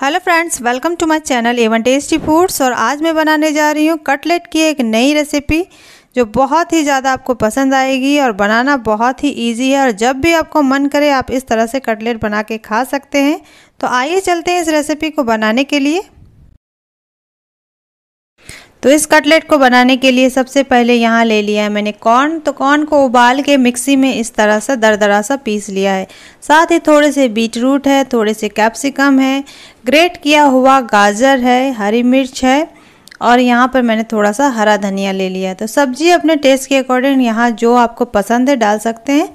hello friends welcome to my channel Avon Tasty Foods और आज मैं बनाने जा रही हूँ कटलेट की एक नई रेसिपी जो बहुत ही ज़्यादा आपको पसंद आएगी और बनाना बहुत ही इजी है और जब भी आपको मन करे आप इस तरह से कटलेट बना के खा सकते हैं तो आइए चलते हैं इस रेसिपी को बनाने के लिए तो इस कटलेट को बनाने के लिए सबसे पहले यहाँ ले लिया है मैंने कॉर्न तो कॉर्न को उबाल के मिक्सी में इस तरह से दरदरा सा पीस लिया है साथ ही थोड़े से बीट रूट है थोड़े से कैप्सिकम है ग्रेट किया हुआ गाजर है हरी मिर्च है और यहाँ पर मैंने थोड़ा सा हरा धनिया ले लिया है तो सब्जी अपने टेस्ट के अकॉर्डिंग यहाँ जो आपको पसंद है डाल सकते हैं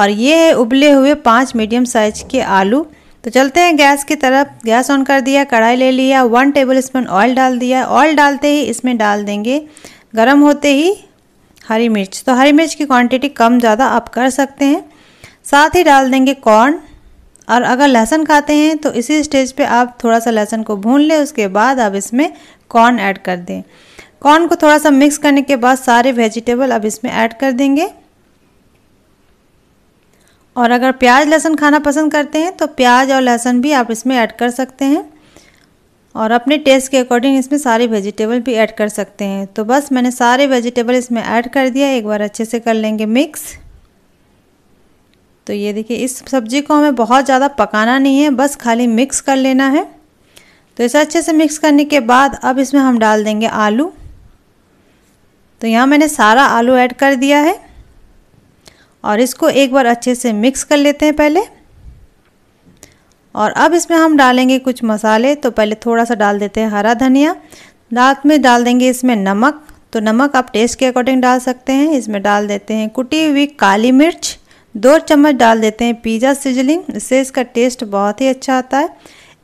और ये है उबले हुए पाँच मीडियम साइज के आलू तो चलते हैं गैस की तरफ गैस ऑन कर दिया कढ़ाई ले लिया वन टेबल स्पून ऑयल डाल दिया ऑयल डालते ही इसमें डाल देंगे गर्म होते ही हरी मिर्च तो हरी मिर्च की क्वांटिटी कम ज़्यादा आप कर सकते हैं साथ ही डाल देंगे कॉर्न और अगर लहसुन खाते हैं तो इसी स्टेज पे आप थोड़ा सा लहसुन को भून लें उसके बाद आप इसमें कॉर्न ऐड कर दें कॉर्न को थोड़ा सा मिक्स करने के बाद सारे वेजिटेबल अब इसमें ऐड कर देंगे और अगर प्याज लहसुन खाना पसंद करते हैं तो प्याज और लहसुन भी आप इसमें ऐड कर सकते हैं और अपने टेस्ट के अकॉर्डिंग इसमें सारे वेजिटेबल भी ऐड कर सकते हैं तो बस मैंने सारे वेजिटेबल इसमें ऐड कर दिया एक बार अच्छे से कर लेंगे मिक्स तो ये देखिए इस सब्ज़ी को हमें बहुत ज़्यादा पकाना नहीं है बस खाली मिक्स कर लेना है तो इसे अच्छे से मिक्स करने के बाद अब इसमें हम डाल देंगे आलू तो यहाँ मैंने सारा आलू ऐड कर दिया है और इसको एक बार अच्छे से मिक्स कर लेते हैं पहले और अब इसमें हम डालेंगे कुछ मसाले तो पहले थोड़ा सा डाल देते हैं हरा धनिया रात में डाल देंगे इसमें नमक तो नमक आप टेस्ट के अकॉर्डिंग डाल सकते हैं इसमें डाल देते हैं कुटी हुई काली मिर्च दो चम्मच डाल देते हैं पिज़्ज़ा सिजलिंग इससे इसका टेस्ट बहुत ही अच्छा आता है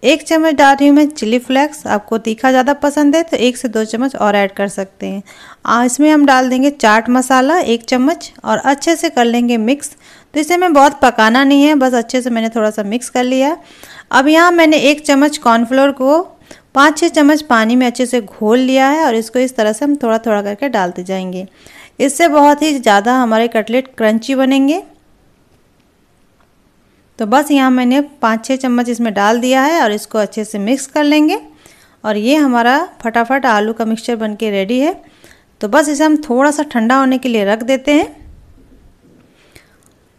एक चम्मच डाल रही हूँ मैं चिली फ्लेक्स आपको तीखा ज़्यादा पसंद है तो एक से दो चम्मच और ऐड कर सकते हैं आ, इसमें हम डाल देंगे चाट मसाला एक चम्मच और अच्छे से कर लेंगे मिक्स तो इसे मैं बहुत पकाना नहीं है बस अच्छे से मैंने थोड़ा सा मिक्स कर लिया अब यहाँ मैंने एक चम्मच कॉर्नफ्लोर को पाँच छः चम्मच पानी में अच्छे से घोल लिया है और इसको इस तरह से हम थोड़ा थोड़ा करके डालते जाएंगे इससे बहुत ही ज़्यादा हमारे कटलेट क्रंची बनेंगे तो बस यहाँ मैंने पाँच छः चम्मच इसमें डाल दिया है और इसको अच्छे से मिक्स कर लेंगे और ये हमारा फटाफट आलू का मिक्सचर बन के रेडी है तो बस इसे हम थोड़ा सा ठंडा होने के लिए रख देते हैं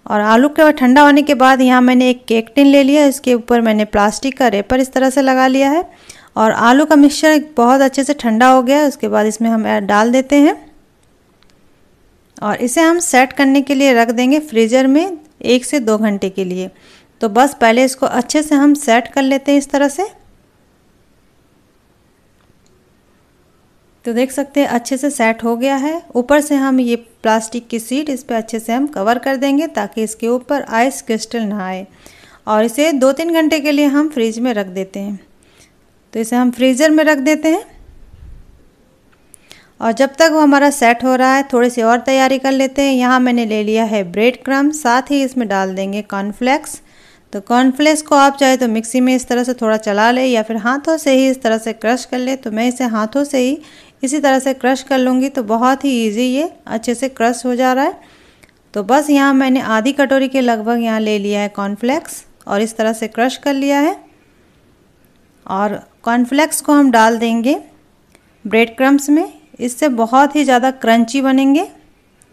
और आलू के ठंडा होने के बाद यहाँ मैंने एक केक टिन ले लिया इसके ऊपर मैंने प्लास्टिक का रेपर इस तरह से लगा लिया है और आलू का मिक्सचर बहुत अच्छे से ठंडा हो गया है उसके बाद इसमें हम डाल देते हैं और इसे हम सेट करने के लिए रख देंगे फ्रीजर में एक से दो घंटे के लिए तो बस पहले इसको अच्छे से हम सेट कर लेते हैं इस तरह से तो देख सकते हैं अच्छे से सेट हो गया है ऊपर से हम ये प्लास्टिक की सीट इस पर अच्छे से हम कवर कर देंगे ताकि इसके ऊपर आइस क्रिस्टल ना आए और इसे दो तीन घंटे के लिए हम फ्रिज में रख देते हैं तो इसे हम फ्रीज़र में रख देते हैं और जब तक वो हमारा सेट हो रहा है थोड़ी सी और तैयारी कर लेते हैं यहाँ मैंने ले लिया है ब्रेड क्रम साथ ही इसमें डाल देंगे कॉर्नफ्लेक्स तो कॉर्नफ्लेक्स को आप चाहे तो मिक्सी में इस तरह से थोड़ा चला ले या फिर हाथों से ही इस तरह से क्रश कर ले तो मैं इसे हाथों से ही इसी तरह से क्रश कर लूँगी तो बहुत ही ईजी ये अच्छे से क्रश हो जा रहा है तो बस यहाँ मैंने आधी कटोरी के लगभग यहाँ ले लिया है कॉर्नफ्लेक्स और इस तरह से क्रश कर लिया है और कॉर्नफ्लेक्स को हम डाल देंगे ब्रेड क्रम्स में इससे बहुत ही ज़्यादा क्रंची बनेंगे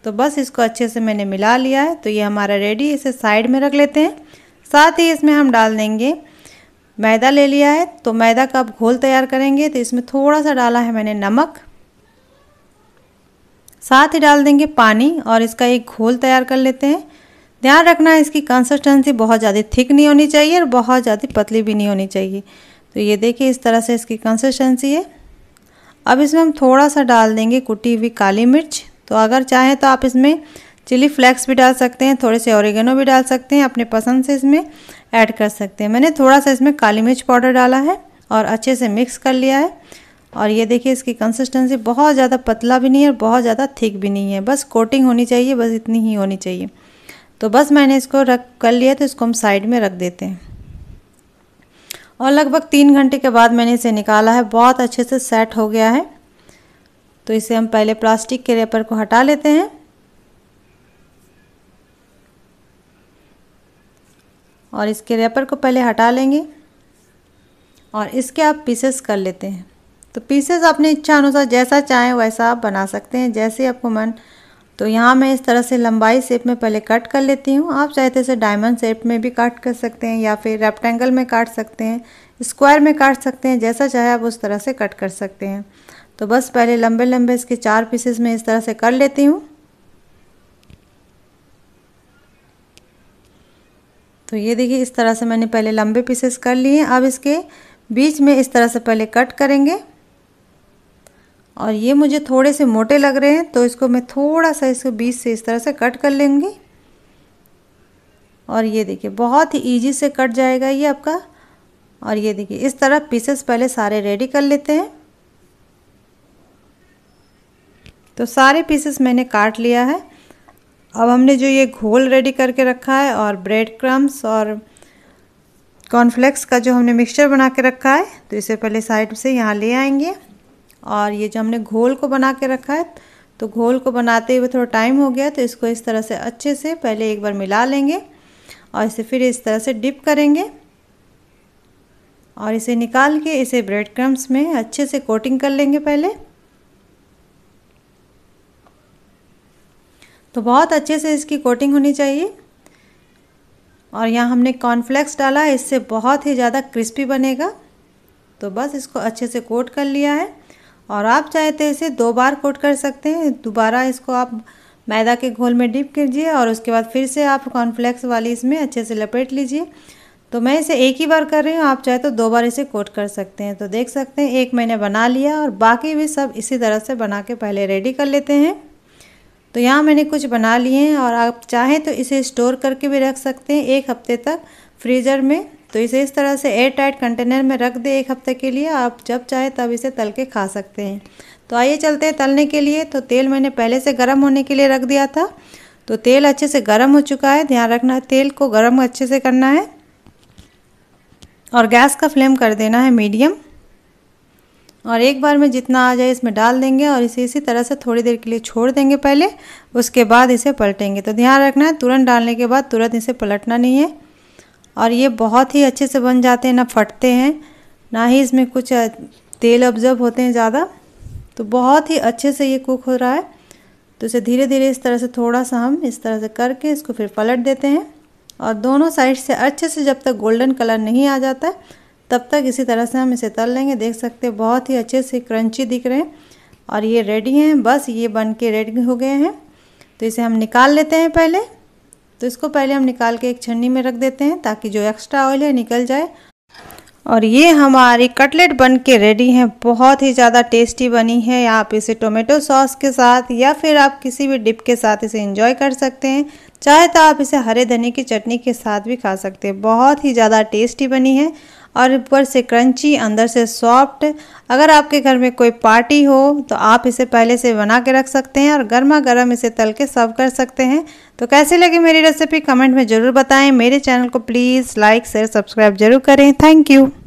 तो बस इसको अच्छे से मैंने मिला लिया है तो ये हमारा रेडी इसे साइड में रख लेते हैं साथ ही इसमें हम डाल देंगे मैदा ले लिया है तो मैदा का अब घोल तैयार करेंगे तो इसमें थोड़ा सा डाला है मैंने नमक साथ ही डाल देंगे पानी और इसका एक घोल तैयार कर लेते हैं ध्यान रखना है इसकी कंसिस्टेंसी बहुत ज़्यादा थिक नहीं होनी चाहिए और बहुत ज़्यादा पतली भी नहीं होनी चाहिए तो ये देखिए इस तरह से इसकी कंसिस्टेंसी है अब इसमें हम थोड़ा सा डाल देंगे कुटी हुई काली मिर्च तो अगर चाहें तो आप इसमें चिली फ्लेक्स भी डाल सकते हैं थोड़े से ओरिगेनो भी डाल सकते हैं अपने पसंद से इसमें ऐड कर सकते हैं मैंने थोड़ा सा इसमें काली मिर्च पाउडर डाला है और अच्छे से मिक्स कर लिया है और ये देखिए इसकी कंसिस्टेंसी बहुत ज़्यादा पतला भी नहीं है और बहुत ज़्यादा थिक भी नहीं है बस कोटिंग होनी चाहिए बस इतनी ही होनी चाहिए तो बस मैंने इसको रख कर लिया तो इसको हम साइड में रख देते हैं और लगभग तीन घंटे के बाद मैंने इसे निकाला है बहुत अच्छे से सेट हो गया है तो इसे हम पहले प्लास्टिक के रेपर को हटा लेते हैं और इसके रेपर को पहले हटा लेंगे और इसके आप पीसेस कर लेते हैं तो पीसेस अपनी इच्छा अनुसार जैसा चाहें वैसा आप बना सकते हैं जैसे आपको मन तो यहाँ मैं इस तरह से लंबाई शेप में पहले कट कर लेती हूँ आप चाहते से डायमंड शेप में भी कट कर सकते हैं या फिर रेप्टेंगल में काट सकते हैं स्क्वायर में काट सकते हैं जैसा चाहे आप उस तरह से कट कर सकते हैं तो बस पहले लंबे लंबे इसके चार पीसेस में इस तरह से कर लेती हूँ तो ये देखिए इस तरह से मैंने पहले लंबे पीसेस कर लिए अब इसके बीच में इस तरह से पहले कट करेंगे और ये मुझे थोड़े से मोटे लग रहे हैं तो इसको मैं थोड़ा सा इसको बीच से इस तरह से कट कर लेंगी और ये देखिए बहुत ही ईजी से कट जाएगा ये आपका और ये देखिए इस तरह पीसेस पहले सारे रेडी कर लेते हैं तो सारे पीसेस मैंने काट लिया है अब हमने जो ये घोल रेडी करके रखा है और ब्रेड क्रम्स और कॉर्नफ्लेक्स का जो हमने मिक्सचर बना के रखा है तो इसे पहले साइड से यहाँ ले आएंगे और ये जो हमने घोल को बना के रखा है तो घोल को बनाते हुए थोड़ा टाइम हो गया तो इसको इस तरह से अच्छे से पहले एक बार मिला लेंगे और इसे फिर इस तरह से डिप करेंगे और इसे निकाल के इसे ब्रेड क्रम्स में अच्छे से कोटिंग कर लेंगे पहले तो बहुत अच्छे से इसकी कोटिंग होनी चाहिए और यहाँ हमने कॉर्नफ्लेक्स डाला इससे बहुत ही ज़्यादा क्रिस्पी बनेगा तो बस इसको अच्छे से कोट कर लिया है और आप चाहे तो इसे दो बार कोट कर सकते हैं दोबारा इसको आप मैदा के घोल में डिप कीजिए और उसके बाद फिर से आप कॉर्नफ्लेक्स वाली इसमें अच्छे से लपेट लीजिए तो मैं इसे एक ही बार कर रही हूँ आप चाहे तो दो बार इसे कोट कर सकते हैं तो देख सकते हैं एक मैंने बना लिया और बाकी भी सब इसी तरह से बना के पहले रेडी कर लेते हैं तो यहाँ मैंने कुछ बना लिए हैं और आप चाहें तो इसे स्टोर करके भी रख सकते हैं एक हफ्ते तक फ्रीज़र में तो इसे इस तरह से एयर टाइट कंटेनर में रख दें एक हफ्ते के लिए आप जब चाहे तब इसे तल के खा सकते हैं तो आइए चलते हैं तलने के लिए तो तेल मैंने पहले से गर्म होने के लिए रख दिया था तो तेल अच्छे से गर्म हो चुका है ध्यान रखना है तेल को गर्म अच्छे से करना है और गैस का फ्लेम कर देना है मीडियम और एक बार में जितना आ जाए इसमें डाल देंगे और इसे इसी तरह से थोड़ी देर के लिए छोड़ देंगे पहले उसके बाद इसे पलटेंगे तो ध्यान रखना है तुरंत डालने के बाद तुरंत इसे पलटना नहीं है और ये बहुत ही अच्छे से बन जाते हैं ना फटते हैं ना ही इसमें कुछ तेल ऑब्जर्व होते हैं ज़्यादा तो बहुत ही अच्छे से ये कुक हो रहा है तो इसे धीरे धीरे इस तरह से थोड़ा सा हम इस तरह से करके इसको फिर पलट देते हैं और दोनों साइड से अच्छे से जब तक गोल्डन कलर नहीं आ जाता है तब तक इसी तरह से हम इसे तल लेंगे देख सकते हैं बहुत ही अच्छे से क्रंची दिख रहे हैं और ये रेडी हैं बस ये बन के रेडी हो गए हैं तो इसे हम निकाल लेते हैं पहले तो इसको पहले हम निकाल के एक छन्नी में रख देते हैं ताकि जो एक्स्ट्रा ऑयल है निकल जाए और ये हमारी कटलेट बन के रेडी है बहुत ही ज़्यादा टेस्टी बनी है आप इसे टोमेटो सॉस के साथ या फिर आप किसी भी डिप के साथ इसे इंजॉय कर सकते हैं चाहे तो आप इसे हरे धनी की चटनी के साथ भी खा सकते हैं बहुत ही ज़्यादा टेस्टी बनी है और ऊपर से क्रंची अंदर से सॉफ्ट अगर आपके घर में कोई पार्टी हो तो आप इसे पहले से बना के रख सकते हैं और गर्मा गर्म इसे तल के सर्व कर सकते हैं तो कैसे लगे मेरी रेसिपी कमेंट में ज़रूर बताएं मेरे चैनल को प्लीज़ लाइक शेयर सब्सक्राइब जरूर करें थैंक यू